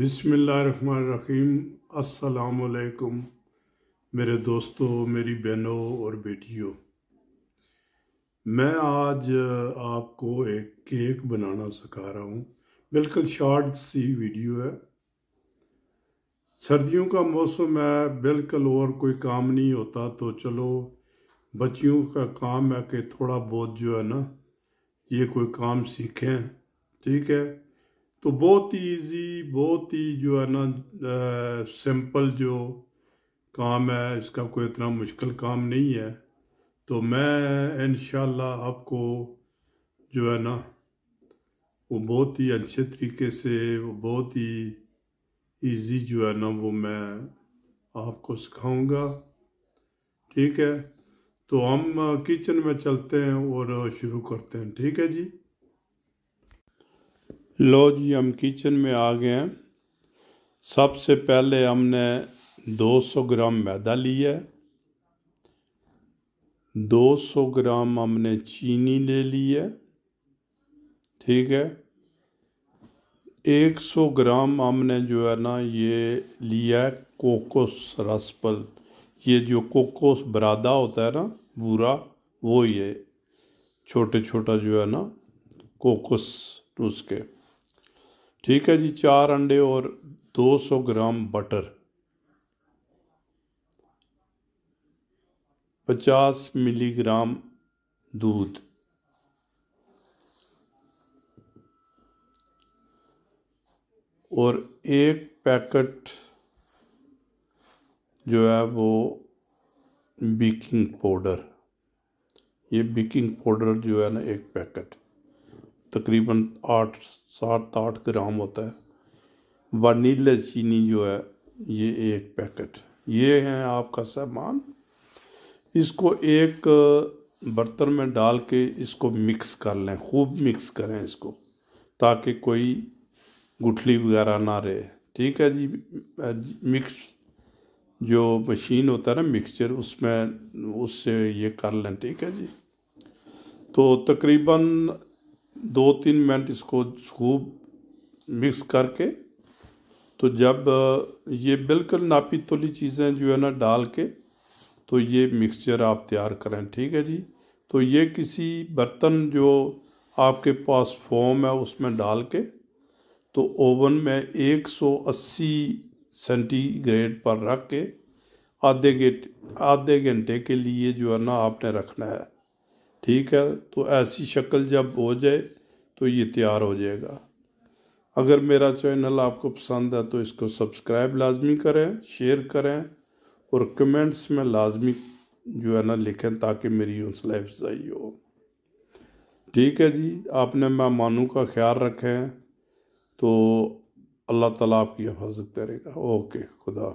बिसमीम् असलकुम मेरे दोस्तों मेरी बहनों और बेटियों मैं आज आपको एक केक बनाना सिखा रहा हूँ बिल्कुल शॉर्ट सी वीडियो है सर्दियों का मौसम है बिल्कुल और कोई काम नहीं होता तो चलो बच्चियों का काम है कि थोड़ा बहुत जो है ना ये कोई काम सीखें ठीक है तो बहुत ही ईजी बहुत ही जो है ना सिंपल जो काम है इसका कोई इतना मुश्किल काम नहीं है तो मैं इन आपको जो है ना वो बहुत ही अच्छे तरीके से वो बहुत ही ईजी जो है ना वो मैं आपको सिखाऊंगा ठीक है तो हम किचन में चलते हैं और शुरू करते हैं ठीक है जी लो जी हम किचन में आ गए हैं सबसे पहले हमने 200 ग्राम मैदा लिया है 200 ग्राम हमने चीनी ले ली है ठीक है 100 ग्राम हमने जो है ना ये लिया है कोकोस रसपल ये जो कोकोस बरादा होता है ना बुरा वो ये छोटे छोटा जो है ना कोकोस उसके ठीक है जी चार अंडे और 200 ग्राम बटर 50 मिलीग्राम दूध और एक पैकेट जो है वो बेकिंग पाउडर ये बेकिंग पाउडर जो है ना एक पैकेट तकरीबन आठ सात आठ ग्राम होता है वनीले चीनी जो है ये एक पैकेट ये है आपका सामान इसको एक बर्तन में डाल के इसको मिक्स कर लें खूब मिक्स करें इसको ताकि कोई गुठली वगैरह ना रहे ठीक है जी मिक्स जो मशीन होता है ना मिक्सचर उसमें उससे ये कर लें ठीक है जी तो तकरीबन दो तीन मिनट इसको खूब मिक्स करके तो जब ये बिल्कुल नापी तोली चीज़ें जो है ना डाल के तो ये मिक्सचर आप तैयार करें ठीक है जी तो ये किसी बर्तन जो आपके पास फोम है उसमें डाल के तो ओवन में 180 सेंटीग्रेड पर रख के आधे गेट आधे घंटे के लिए जो है ना आपने रखना है ठीक है तो ऐसी शक्ल जब हो जाए तो ये तैयार हो जाएगा अगर मेरा चैनल आपको पसंद है तो इसको सब्सक्राइब लाजमी करें शेयर करें और कमेंट्स में लाजमी जो है ना लिखें ताकि मेरी हौसला अफजाई हो ठीक है जी आपने मेहमानों का ख्याल रखें तो अल्लाह ताला आपकी हिफाजत करेगा ओके खुदा